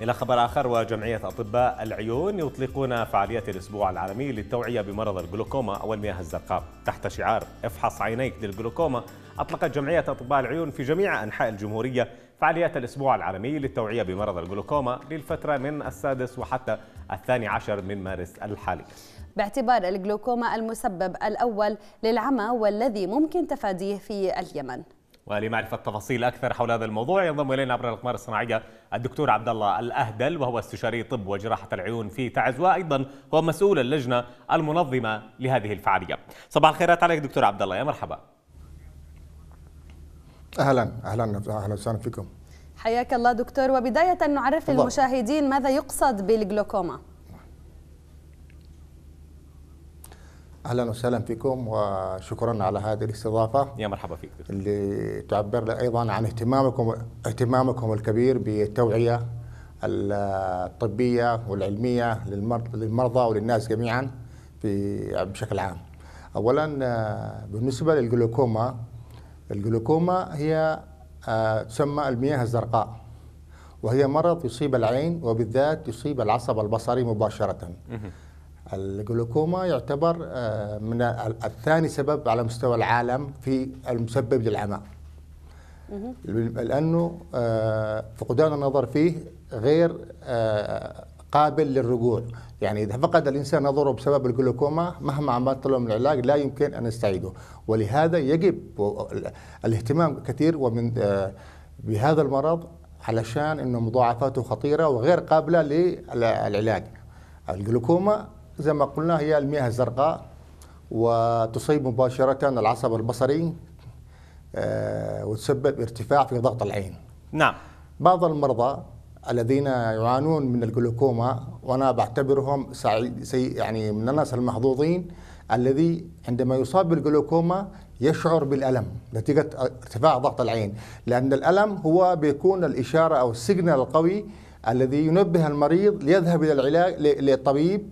إلى خبر آخر وجمعية أطباء العيون يطلقون فعالية الأسبوع العالمي للتوعية بمرض الجلوكوما أو المياه الزرقاء تحت شعار افحص عينيك للجلوكوما أطلقت جمعية أطباء العيون في جميع أنحاء الجمهورية فعاليات الأسبوع العالمي للتوعية بمرض الجلوكوما للفترة من السادس وحتى الثاني عشر من مارس الحالي باعتبار الجلوكوما المسبب الأول للعمى والذي ممكن تفاديه في اليمن ولمعرفة تفاصيل أكثر حول هذا الموضوع ينضم إلينا عبر الأقمار الصناعية الدكتور عبد الله الأهدل وهو استشاري طب وجراحة العيون في تعز وأيضا هو مسؤول اللجنة المنظمة لهذه الفعالية. صباح الخيرات عليك دكتور عبد الله يا مرحبا. أهلا أهلا أهلا وسهلا فيكم. حياك الله دكتور وبداية نعرف للمشاهدين ماذا يقصد بالجلوكوما. اهلا وسهلا فيكم وشكرا على هذه الاستضافه يا مرحبا فيك دكتور. اللي تعبر ايضا عن اهتمامكم اهتمامكم الكبير بالتوعيه الطبيه والعلميه للمرضى وللناس جميعا في بشكل عام. اولا بالنسبه للجلوكوما الجلوكوما هي تسمى المياه الزرقاء وهي مرض يصيب العين وبالذات يصيب العصب البصري مباشره. الجلوكوما يعتبر آه، من الثاني سبب على مستوى العالم في المسبب للعمى لانه آه، فقدان النظر فيه غير آه، قابل للرجوع يعني اذا فقد الانسان نظره بسبب الجلوكوما مهما عملت له من العلاج لا يمكن ان يستعيده ولهذا يجب الاهتمام كثير ومن بهذا المرض علشان انه مضاعفاته خطيره وغير قابله للعلاج الجلوكوما زي ما قلنا هي المياه الزرقاء وتصيب مباشرة العصب البصري آه، وتسبب ارتفاع في ضغط العين نعم بعض المرضى الذين يعانون من الجلوكوما وانا بعتبرهم يعني من الناس المحظوظين الذي عندما يصاب بالجلوكوما يشعر بالالم نتيجه ارتفاع ضغط العين لان الالم هو بيكون الاشاره او السيجنال القوي الذي ينبه المريض ليذهب الى العلاج للطبيب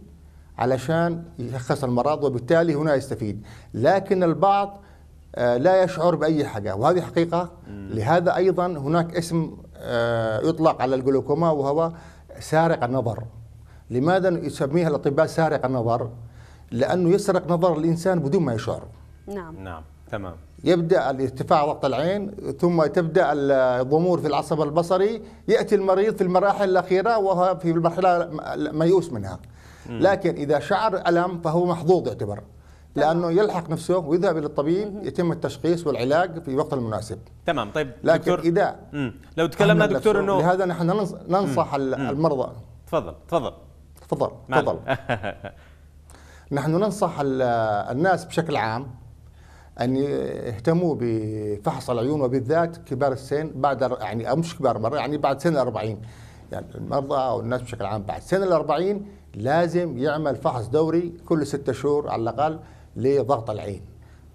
علشان يشخص المرض وبالتالي هنا يستفيد لكن البعض آه، لا يشعر بأي حاجة وهذه حقيقة لهذا أيضا هناك اسم آه، يطلق على الجلوكوما وهو سارق النظر لماذا يسميها الأطباء سارق النظر لأنه يسرق نظر الإنسان بدون ما يشعر نعم نعم تمام يبدا الارتفاع ضغط العين ثم تبدا الضمور في العصب البصري ياتي المريض في المراحل الاخيره وهو في المرحله ميؤوس منها لكن اذا شعر الم فهو محظوظ يعتبر لانه يلحق نفسه ويذهب الى الطبيب يتم التشخيص والعلاج في الوقت المناسب تمام طيب لكن دكتور اذا لو تكلمنا دكتور انه لهذا نحن ننصح المرضى تفضل تفضل تفضل نعم. تفضل نحن ننصح الناس بشكل عام ان يهتموا بفحص العيون وبالذات كبار السن بعد يعني او مش كبار مره يعني بعد سن 40 يعني المرضى او الناس بشكل عام بعد سن ال 40 لازم يعمل فحص دوري كل ستة شهور على الأقل لضغط العين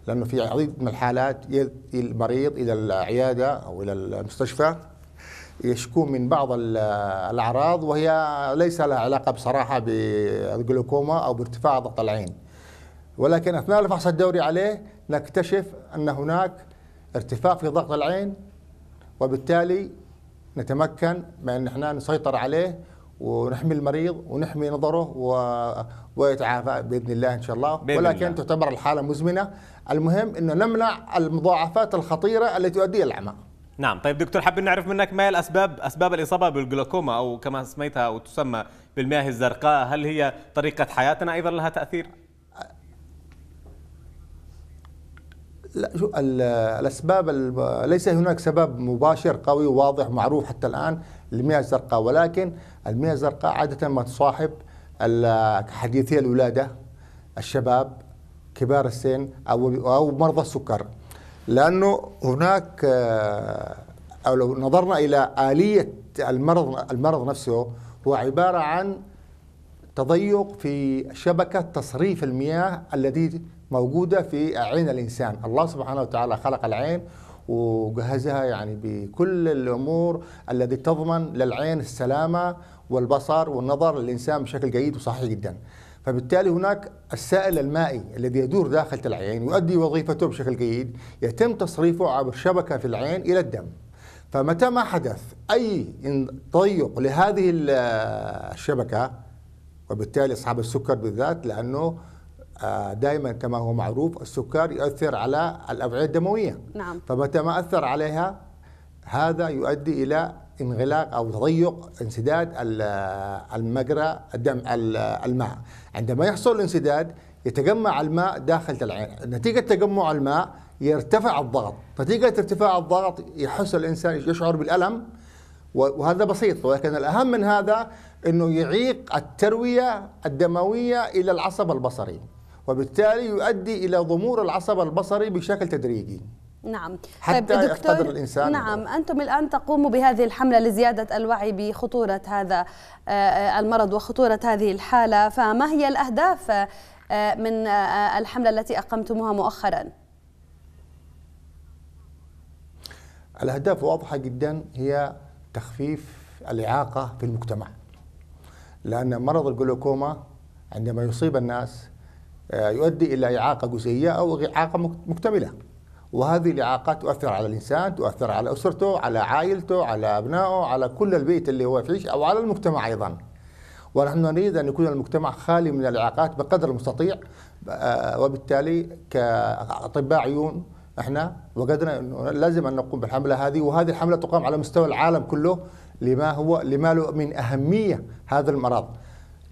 لأنه في عديد من الحالات المريض إلى العيادة أو إلى المستشفى يشكون من بعض الأعراض وهي ليس لها علاقة بصراحة بالجلوكوما أو بارتفاع ضغط العين ولكن أثناء الفحص الدوري عليه نكتشف أن هناك ارتفاع في ضغط العين وبالتالي نتمكن من أن احنا نسيطر عليه ونحمي المريض ونحمي نظره و... ويتعافى باذن الله ان شاء الله ولكن الله. تعتبر الحاله مزمنه المهم انه نمنع المضاعفات الخطيره التي تؤدي الى العمى نعم طيب دكتور حابين نعرف منك ما هي الاسباب اسباب الاصابه بالجلوكوما او كما سميتها او تسمى بالمياه الزرقاء هل هي طريقه حياتنا ايضا لها تاثير لا شو الاسباب ليس هناك سبب مباشر قوي واضح معروف حتى الان المياه الزرقاء ولكن المياه الزرقاء عادة ما تصاحب حديثي الولادة الشباب كبار السن أو أو مرضى السكر لأنه هناك آه، أو لو نظرنا إلى آلية المرض المرض نفسه هو عبارة عن تضيق في شبكة تصريف المياه الذي موجودة في عين الإنسان الله سبحانه وتعالى خلق العين وجهزها يعني بكل الامور الذي تضمن للعين السلامه والبصر والنظر للانسان بشكل جيد وصحيح جدا. فبالتالي هناك السائل المائي الذي يدور داخل العين يؤدي وظيفته بشكل جيد يتم تصريفه عبر شبكه في العين الى الدم. فمتى ما حدث اي تضيق لهذه الشبكه وبالتالي اصحاب السكر بالذات لانه آه، دائما كما هو معروف السكر يؤثر على الأوعية الدموية نعم. فمتى ما أثر عليها هذا يؤدي إلى انغلاق أو تضيق انسداد آه، المجرى الدم آه، الماء عندما يحصل الانسداد يتجمع الماء داخل العين نتيجة تجمع الماء يرتفع الضغط نتيجة ارتفاع الضغط يحس الإنسان يشعر بالألم وهذا بسيط ولكن الأهم من هذا أنه يعيق التروية الدموية إلى العصب البصري وبالتالي يؤدي إلى ضمور العصب البصري بشكل تدريجي نعم حتى طيب دكتور الإنسان نعم ده. أنتم الآن تقوموا بهذه الحملة لزيادة الوعي بخطورة هذا آه، آه، المرض وخطورة هذه الحالة فما هي الأهداف آه، من الحملة التي أقمتموها مؤخرا الأهداف واضحة جدا هي تخفيف الإعاقة في المجتمع لأن مرض الجلوكوما عندما يصيب الناس آه، يؤدي إلى إعاقة جزئية أو إعاقة مكتملة وهذه الإعاقات تؤثر على الإنسان تؤثر على أسرته على عائلته على أبنائه على كل البيت اللي هو فيه أو على المجتمع أيضا ونحن نريد أن يكون المجتمع خالي من الإعاقات بقدر المستطيع آه، وبالتالي كأطباء عيون احنا وجدنا انه لازم ان نقوم بالحمله هذه وهذه الحمله تقام على مستوى العالم كله لما هو لما له من اهميه هذا المرض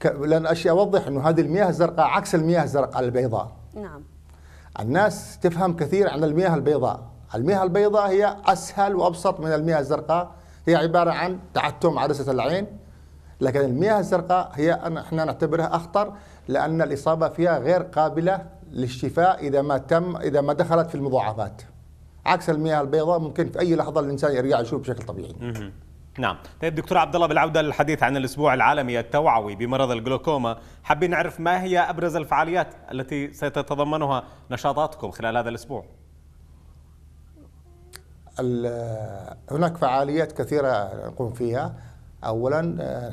لان اشياء اوضح انه هذه المياه الزرقاء عكس المياه الزرقاء البيضاء نعم الناس تفهم كثير عن المياه البيضاء المياه البيضاء هي اسهل وابسط من المياه الزرقاء هي عباره عن تعتم عدسه العين لكن المياه الزرقاء هي احنا نعتبرها اخطر لان الاصابه فيها غير قابله للشفاء اذا ما تم اذا ما دخلت في المضاعفات عكس المياه البيضاء ممكن في اي لحظه الانسان يرجع يشرب بشكل طبيعي نعم طيب دكتور عبد الله بالعوده للحديث عن الاسبوع العالمي التوعوي بمرض الجلوكوما حابين نعرف ما هي ابرز الفعاليات التي ستتضمنها نشاطاتكم خلال هذا الاسبوع هناك فعاليات كثيره نقوم فيها اولا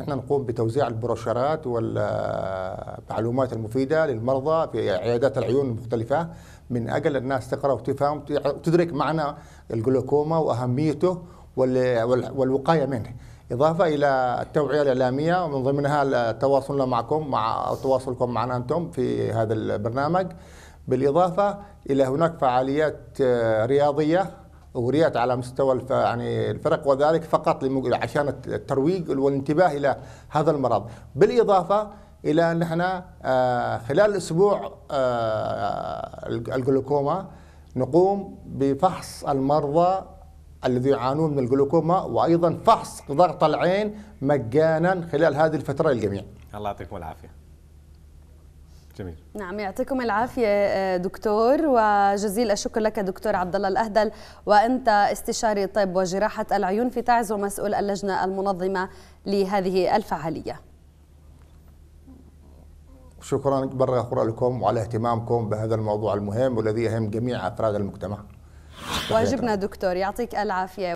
نحن نقوم بتوزيع البروشرات والمعلومات المفيده للمرضى في عيادات العيون المختلفه من اجل الناس تقرا وتفهم وتدرك معنى الجلوكوما واهميته والوقايه منه إضافة إلى التوعية الإعلامية ومن ضمنها تواصلنا معكم مع أو تواصلكم معنا أنتم في هذا البرنامج بالإضافة إلى هناك فعاليات آه، رياضية أغريت على مستوى يعني الفرق وذلك فقط عشان الترويج والانتباه إلى هذا المرض بالإضافة إلى أن احنا آه، خلال الأسبوع آه، الجلوكوما نقوم بفحص المرضى الذي يعانون من الجلوكوما وايضا فحص ضغط العين مجانا خلال هذه الفتره للجميع. الله يعطيكم العافيه. جميل. نعم يعطيكم العافيه آه، دكتور وجزيل الشكر لك دكتور عبد الله الاهدل وانت استشاري طب وجراحه العيون في تعز ومسؤول اللجنه المنظمه لهذه الفعاليه. شكرا مرة أخرى لكم وعلى اهتمامكم بهذا الموضوع المهم والذي يهم جميع أفراد المجتمع واجبنا دكتور يعطيك العافيه